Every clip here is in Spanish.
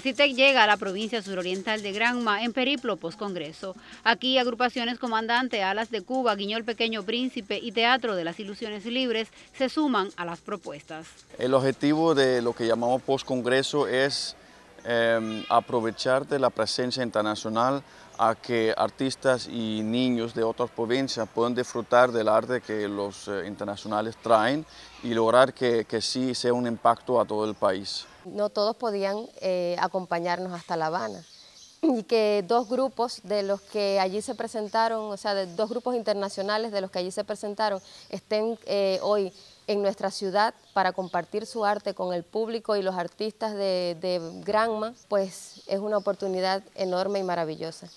te llega a la provincia suroriental de Granma en periplo post-congreso. Aquí agrupaciones Comandante, Alas de Cuba, Guiñol Pequeño Príncipe y Teatro de las Ilusiones Libres se suman a las propuestas. El objetivo de lo que llamamos post-congreso es Em, aprovechar de la presencia internacional a que artistas y niños de otras provincias puedan disfrutar del arte que los eh, internacionales traen y lograr que, sí sea un impacto a todo el país. No todos podían eh, acompañarnos hasta La Habana y que dos grupos de los que allí se presentaron, o sea, de dos grupos internacionales de los que allí se presentaron, estén eh, hoy en nuestra ciudad para compartir su arte con el público y los artistas de Granma, pues es una oportunidad enorme y maravillosa.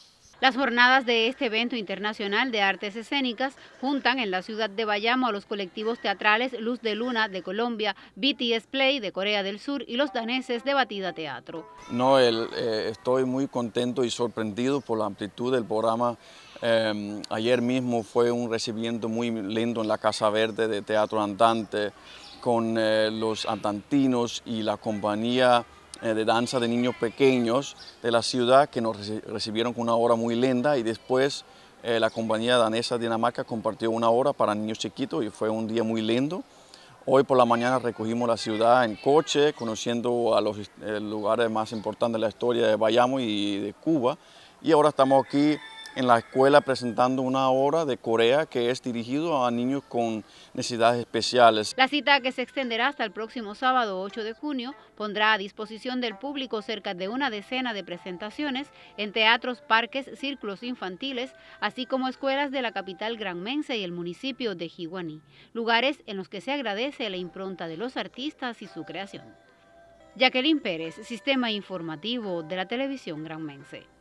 Las jornadas de este evento internacional de artes escénicas juntan en la ciudad de Bayamo a los colectivos teatrales Luz de Luna de Colombia, BTS Play de Corea del Sur y los daneses de Batida Teatro. Noel, eh, estoy muy contento y sorprendido por la amplitud del programa. Em, ayer mismo fue un recibimiento muy lindo en la Casa Verde de Teatro Andante con eh, los andantinos y la compañía eh, de danza de niños pequeños de la ciudad que nos recibieron con una hora muy linda y después eh, la compañía danesa Dinamarca compartió una hora para niños chiquitos y fue un día muy lindo. Hoy por la mañana recogimos la ciudad en coche, conociendo a los eh, lugares más importantes de la historia de Bayamo y de Cuba. Y ahora estamos aquí en la escuela presentando una obra de Corea que es dirigido a niños con necesidades especiales. La cita que se extenderá hasta el próximo sábado 8 de junio pondrá a disposición del público cerca de una decena de presentaciones en teatros, parques, círculos infantiles, así como escuelas de la capital granmense y el municipio de Jiguaní, lugares en los que se agradece la impronta de los artistas y su creación. Jacqueline Pérez, Sistema Informativo de la Televisión Granmense.